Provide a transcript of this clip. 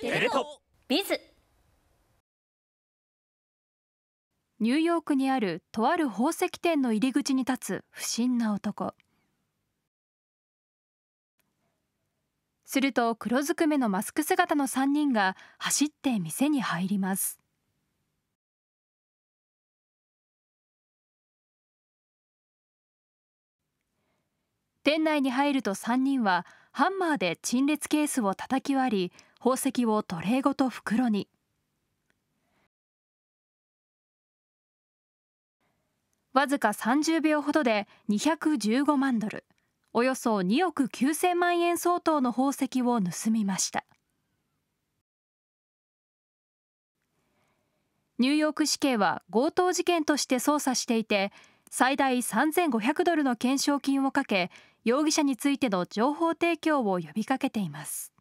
テレ東ビズニューヨークにあるとある宝石店の入り口に立つ不審な男すると黒ずくめのマスク姿の3人が走って店に入ります店内に入ると3人はハンマーで陳列ケースを叩き割り宝石をトレーごと袋にわずか30秒ほどで215万ドルおよそ2億9000万円相当の宝石を盗みましたニューヨーク市警は強盗事件として捜査していて最大3500ドルの懸賞金をかけ容疑者についての情報提供を呼びかけています。